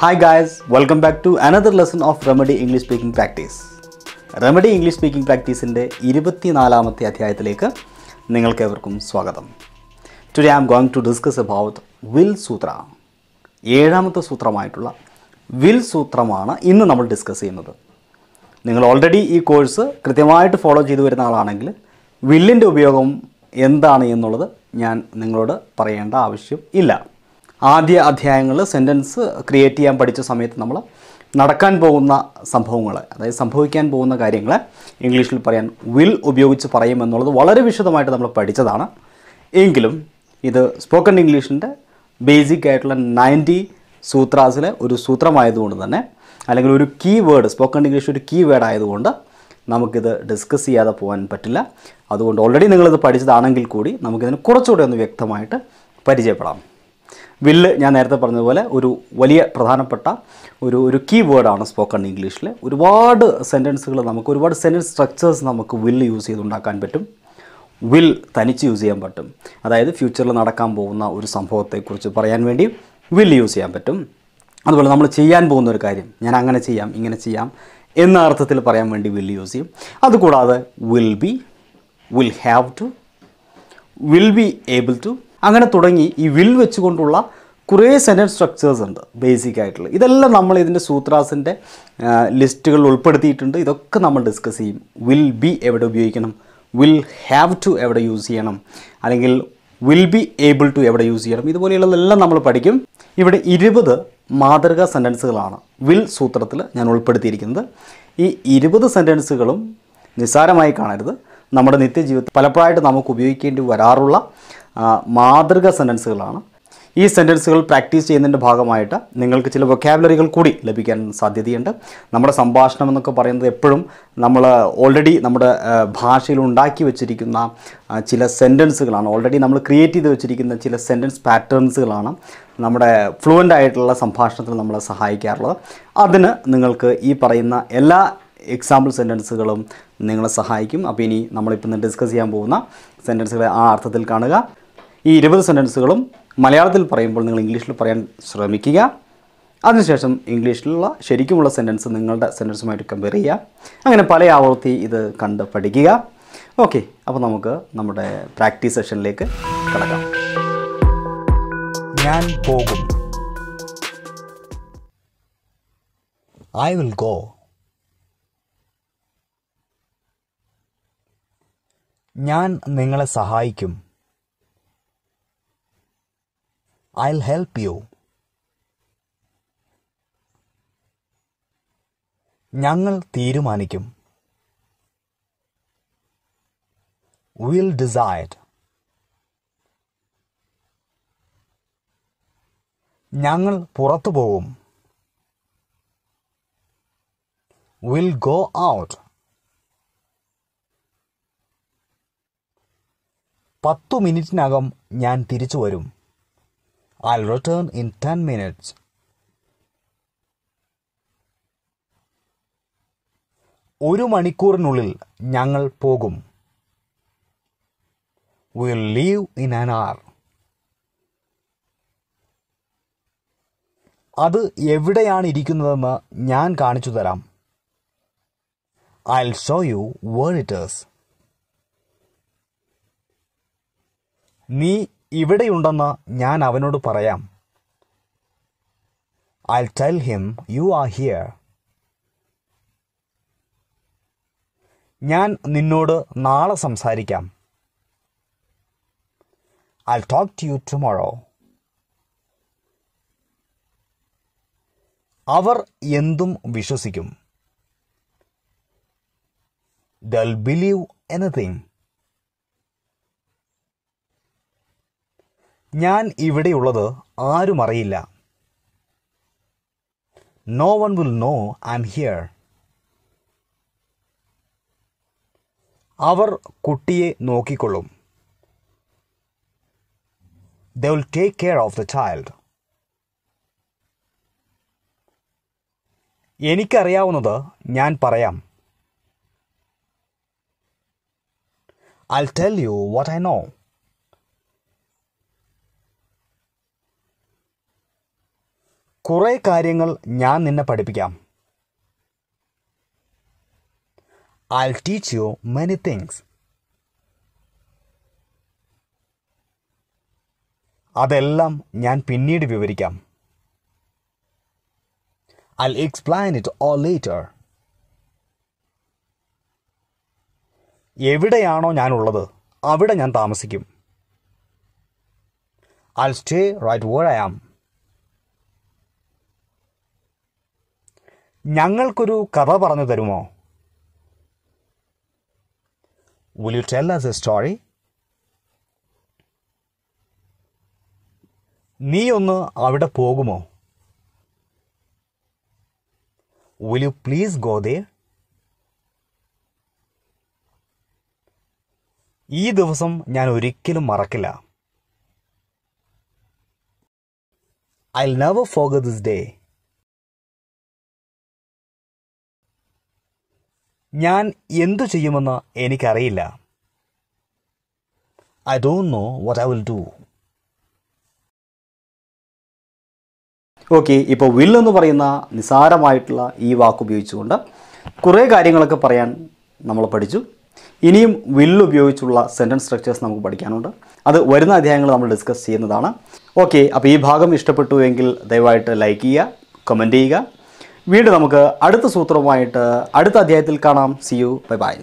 Hi guys, welcome back to another lesson of Remedy English Speaking Practice. Remedy English speaking പ്രാക്ടീസിൻ്റെ ഇരുപത്തിനാലാമത്തെ അധ്യായത്തിലേക്ക് നിങ്ങൾക്ക് ഏവർക്കും സ്വാഗതം today I am going to discuss about will സൂത്ര ഏഴാമത്തെ സൂത്രമായിട്ടുള്ള വിൽ സൂത്രമാണ് ഇന്ന് നമ്മൾ ഡിസ്കസ് ചെയ്യുന്നത് നിങ്ങൾ ഓൾറെഡി ഈ കോഴ്സ് കൃത്യമായിട്ട് ഫോളോ ചെയ്തു വരുന്ന ആളാണെങ്കിൽ വില്ലിൻ്റെ ഉപയോഗം എന്താണ് എന്നുള്ളത് ഞാൻ നിങ്ങളോട് പറയേണ്ട ആവശ്യം ഇല്ല ആദ്യ അധ്യായങ്ങൾ സെൻറ്റൻസ് ക്രിയേറ്റ് ചെയ്യാൻ പഠിച്ച സമയത്ത് നമ്മൾ നടക്കാൻ പോകുന്ന സംഭവങ്ങൾ അതായത് സംഭവിക്കാൻ പോകുന്ന കാര്യങ്ങൾ ഇംഗ്ലീഷിൽ പറയാൻ വിൽ ഉപയോഗിച്ച് പറയുമെന്നുള്ളത് വളരെ വിശദമായിട്ട് നമ്മൾ പഠിച്ചതാണ് എങ്കിലും ഇത് സ്പോക്കൺ ഇംഗ്ലീഷിൻ്റെ ബേസിക് ആയിട്ടുള്ള നയൻറ്റി സൂത്രാസിലെ ഒരു സൂത്രമായതുകൊണ്ട് തന്നെ അല്ലെങ്കിൽ ഒരു കീ വേഡ് സ്പോക്കൺ ഇംഗ്ലീഷ് ഒരു കീ വേഡ് ആയതുകൊണ്ട് നമുക്കിത് ഡിസ്കസ് ചെയ്യാതെ പോകാൻ പറ്റില്ല അതുകൊണ്ട് ഓൾറെഡി നിങ്ങളിത് പഠിച്ചതാണെങ്കിൽ കൂടി നമുക്കിതിന് കുറച്ചുകൂടി ഒന്ന് വ്യക്തമായിട്ട് പരിചയപ്പെടാം വില്ല് ഞാൻ നേരത്തെ പറഞ്ഞതുപോലെ ഒരു വലിയ പ്രധാനപ്പെട്ട ഒരു ഒരു കീ വേർഡാണ് സ്പോക്കൺ ഇംഗ്ലീഷിൽ ഒരുപാട് സെൻറ്റൻസുകൾ നമുക്ക് ഒരുപാട് സെൻറ്റൻസ് സ്ട്രക്ചേഴ്സ് നമുക്ക് വില്ല് യൂസ് ചെയ്തുണ്ടാക്കാൻ പറ്റും വിൽ തനിച്ച് യൂസ് ചെയ്യാൻ പറ്റും അതായത് ഫ്യൂച്ചറിൽ നടക്കാൻ പോകുന്ന ഒരു സംഭവത്തെക്കുറിച്ച് പറയാൻ വേണ്ടി വിൽ യൂസ് ചെയ്യാൻ പറ്റും അതുപോലെ നമ്മൾ ചെയ്യാൻ പോകുന്ന ഒരു കാര്യം ഞാൻ അങ്ങനെ ചെയ്യാം ഇങ്ങനെ ചെയ്യാം എന്ന അർത്ഥത്തിൽ പറയാൻ വേണ്ടി വില്ല് യൂസ് ചെയ്യും അതുകൂടാതെ will be will have to will be able to അങ്ങനെ തുടങ്ങി ഈ വിൽ വെച്ചുകൊണ്ടുള്ള കുറേ സെൻറ്റൻസ് സ്ട്രക്ചേഴ്സ് ഉണ്ട് ബേസിക് ആയിട്ടുള്ള ഇതെല്ലാം നമ്മൾ ഇതിൻ്റെ സൂത്രാസിൻ്റെ ലിസ്റ്റുകൾ ഉൾപ്പെടുത്തിയിട്ടുണ്ട് ഇതൊക്കെ നമ്മൾ ഡിസ്കസ് ചെയ്യും വിൽ ബി എവിടെ ഉപയോഗിക്കണം വിൽ ഹാവ് ടു എവിടെ യൂസ് ചെയ്യണം അല്ലെങ്കിൽ വിൽ ബി ഏബിൾ ടു എവിടെ യൂസ് ചെയ്യണം ഇതുപോലെയുള്ളതെല്ലാം നമ്മൾ പഠിക്കും ഇവിടെ ഇരുപത് മാതൃകാ സെൻറ്റൻസുകളാണ് വിൽ സൂത്രത്തിൽ ഞാൻ ഉൾപ്പെടുത്തിയിരിക്കുന്നത് ഈ ഇരുപത് സെൻറ്റൻസുകളും നിസ്സാരമായി കാണരുത് നമ്മുടെ നിത്യജീവിതത്തിൽ പലപ്പോഴായിട്ട് നമുക്ക് ഉപയോഗിക്കേണ്ടി വരാറുള്ള മാതൃക സെൻറ്റൻസുകളാണ് ഈ സെൻറ്റൻസുകൾ പ്രാക്ടീസ് ചെയ്യുന്നതിൻ്റെ ഭാഗമായിട്ട് നിങ്ങൾക്ക് ചില വൊക്കാബുലറികൾ കൂടി ലഭിക്കാൻ സാധ്യതയുണ്ട് നമ്മുടെ സംഭാഷണം എന്നൊക്കെ പറയുന്നത് എപ്പോഴും നമ്മൾ ഓൾറെഡി നമ്മുടെ ഭാഷയിൽ ഉണ്ടാക്കി വെച്ചിരിക്കുന്ന ചില സെൻറ്റൻസുകളാണ് ഓൾറെഡി നമ്മൾ ക്രിയേറ്റ് ചെയ്ത് വെച്ചിരിക്കുന്ന ചില സെൻറ്റൻസ് പാറ്റേൺസുകളാണ് നമ്മുടെ ഫ്ലുവൻ്റ് ആയിട്ടുള്ള സംഭാഷണത്തിൽ നമ്മളെ സഹായിക്കാറുള്ളത് അതിന് നിങ്ങൾക്ക് ഈ പറയുന്ന എല്ലാ എക്സാമ്പിൾ സെൻറ്റൻസുകളും നിങ്ങളെ സഹായിക്കും അപ്പോൾ ഇനി നമ്മളിപ്പോൾ ഡിസ്കസ് ചെയ്യാൻ പോകുന്ന സെൻറ്റൻസുകളെ ആ അർത്ഥത്തിൽ കാണുക ഈ ഇരുപത് സെൻറ്റൻസുകളും മലയാളത്തിൽ പറയുമ്പോൾ നിങ്ങൾ ഇംഗ്ലീഷിൽ പറയാൻ ശ്രമിക്കുക അതിനുശേഷം ഇംഗ്ലീഷിലുള്ള ശരിക്കുമുള്ള സെൻറ്റൻസ് നിങ്ങളുടെ സെൻറ്റൻസുമായിട്ട് കമ്പയർ ചെയ്യുക അങ്ങനെ പല ആവർത്തി ഇത് കണ്ട് പഠിക്കുക ഓക്കെ അപ്പോൾ നമുക്ക് നമ്മുടെ പ്രാക്ടീസ് സെഷനിലേക്ക് കിടക്കാം ഞാൻ പോകും ഐ വിൽ ഗോ ഞാൻ നിങ്ങളെ സഹായിക്കും I'll help you. ഞങ്ങൾ തീരുമാനിക്കും വിൽ ഡിസൈഡ് ഞങ്ങൾ പുറത്തു പോവും വിൽ ഗോ ഔട്ട് പത്തു മിനിറ്റിനകം ഞാൻ തിരിച്ചു വരും I'll return in 10 minutes. ഒരു മണിക്കൂറിനുള്ളിൽ ഞങ്ങൾ പോകും will leave in an hour അത് എവിടെയാണ് ഇരിക്കുന്നതെന്ന് ഞാൻ കാണിച്ചു തരാം I show you where it is നീ ഇവിടെയുണ്ടെന്ന് ഞാൻ അവനോട് പറയാം I tell him you are here ഞാൻ നിന്നോട് നാളെ സംസാരിക്കാം I talk to you tomorrow അവർ എന്തും വിശ്വസിക്കും ദൽ ബിലീവ് എനിത്തിങ് ഞാൻ ഇവിടെയുള്ളത് ആരും അറിയില്ല no one will know I am here അവർ കുട്ടിയെ നോക്കിക്കൊള്ളും they will take care of the child എനിക്കറിയാവുന്നത് ഞാൻ പറയാം I tell you what I know കുറേ കാര്യങ്ങൾ ഞാൻ നിന്നെ പഠിപ്പിക്കാം I'll teach you many things. അതെല്ലാം ഞാൻ പിന്നീട് വിവരിക്കാം I'll explain it all later. എവിടെയാണോ ഞാനുള്ളത് അവിടെ ഞാൻ താമസിക്കും I'll stay right where I am. ഞങ്ങൾക്കൊരു കഥ പറഞ്ഞു തരുമോ will you tell us a story നീ ഒന്ന് അവിടെ പോകുമോ will you please go there ഈ ദിവസം ഞാൻ ഒരിക്കലും മറക്കില്ല I love forget this day ഞാൻ എന്തു ചെയ്യുമെന്ന് എനിക്കറിയില്ല I don't know what I will do okay ഇപ്പോൾ വിൽ എന്ന് പറയുന്ന നിസാരമായിട്ടുള്ള ഈ വാക്ക് ഉപയോഗിച്ചുകൊണ്ട് കുറേ കാര്യങ്ങളൊക്കെ പറയാൻ നമ്മൾ പഠിച്ചു ഇനിയും വിൽ ഉപയോഗിച്ചുള്ള സെൻറ്റൻസ് സ്ട്രക്ചേഴ്സ് നമുക്ക് പഠിക്കാനുണ്ട് അത് വരുന്ന അധ്യായങ്ങൾ നമ്മൾ ഡിസ്കസ് ചെയ്യുന്നതാണ് ഓക്കെ അപ്പോൾ ഈ ഭാഗം ഇഷ്ടപ്പെട്ടു എങ്കിൽ ദയവായിട്ട് ലൈക്ക് ചെയ്യുക കമൻറ്റ് ചെയ്യുക വീണ്ടും നമുക്ക് അടുത്ത സൂത്രവുമായിട്ട് അടുത്ത അധ്യായത്തിൽ കാണാം സി യു ബൈ ബൈ